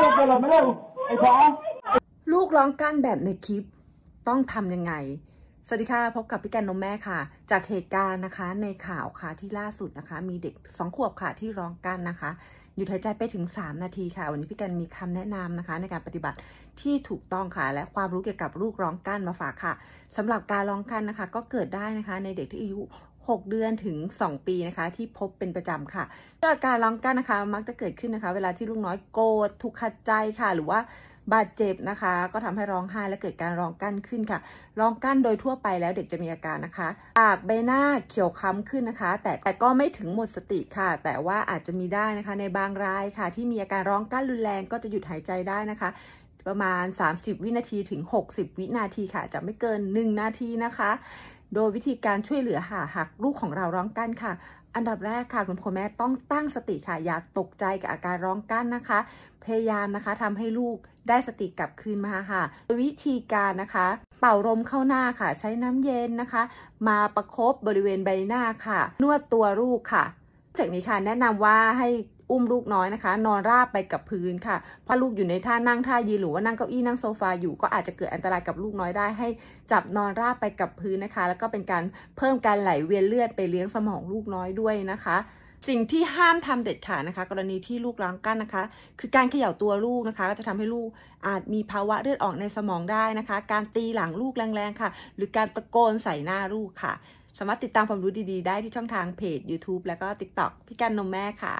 ลูกร้องกั้นแบบในคลิปต้องทำยังไง สวัสดีค่ะพบกับพี่แกนนมแม่ค่ะ จากเหตุการณ์นะคะในข่าวค่ะที่ล่าสุดนะคะ มีเด็กสองขวบค่ะที่ร้องกั้นนะคะหยุดหายใจไปถึง3นาทีค่ะวันนี้พี่แกนมีคำแนะนำนะคะในการปฏิบัติที่ถูกต้องค่ะและความรู้เกี่ยวกับลูกร้องกั้นมาฝากค่ะ สำหรับการร้องกั้นนะคะ ก็เกิดได้นะคะในเด็กที่อายุ6เดือนถึง 2 ปีนะคะ ที่พบเป็นประจำค่ะอาการร้องกั้นนะคะมักจะเกิดขึ้นนะคะ เวลาที่ลูกน้อยโกรธทุกข์ัดใจค่ะ หรือว่าบาดเจ็บนะคะก็ทำให้ร้องไห้และเกิดการร้องกั้นขึ้นค่ะ ร้องกั้นโดยทั่วไปแล้วเด็กจะมีอาการนะคะปากใบหน้าเขียวค้าขึ้นนะคะ แต่แต่ก็ไม่ถึงหมดสติค่ะ แต่ว่าอาจจะมีได้นะคะในบางรายค่ะ ที่มีอาการร้องกั้นรุนแรงก็จะหยุดหายใจได้นะคะ ประมาณ 30 วินาทีถึง60วินาทีค่ะ จะไม่เกิน1นาทีนะคะโดยวิธีการช่วยเหลือหาหักลูกของเราร้องกั้นค่ะ อันดับแรกค่ะคุณพ่อแม่ต้องตั้งสติค่ะ อย่าตกใจกับอาการร้องกั้นนะคะ พยายามนะคะ ทำให้ลูกได้สติกลับคืนมาค่ะวิธีการนะคะ เป่าลมเข้าหน้าค่ะ ใช้น้ำเย็นนะคะ มาประครบบริเวณใบหน้าค่ะนวดตัวลูกค่ะจากนี้ค่ะแนะนำว่าให้อุ้มลูกน้อยนะคะ นอนราบไปกับพื้นค่ะเพราะลูกอยู่ในท่านั่งท่ายืนหรือว่านั่งเก้าอี้นั่งโซฟาอยู่ก็อาจจะเกิดอันตรายกับลูกน้อยได้ ให้จับนอนราบไปกับพื้นนะคะ แล้วก็เป็นการเพิ่มการไหลเวียนเลือดไปเลี้ยงสมองลูกน้อยด้วยนะคะ สิ่งที่ห้ามทำเด็ดขาดนะคะ กรณีที่ลูกล้างกั้นนะคะ คือการเขย่าตัวลูกนะคะ ก็จะทำให้ลูกอาจมีภาวะเลือดออกในสมองได้นะคะ การตีหลังลูกแรงๆค่ะ หรือการตะโกนใส่หน้าลูกค่ะ สามารถติดตามความรู้ดีๆ ได้ที่ช่องทางเพจ YouTube แล้วก็ TikTok พี่กันนมแม่ค่ะ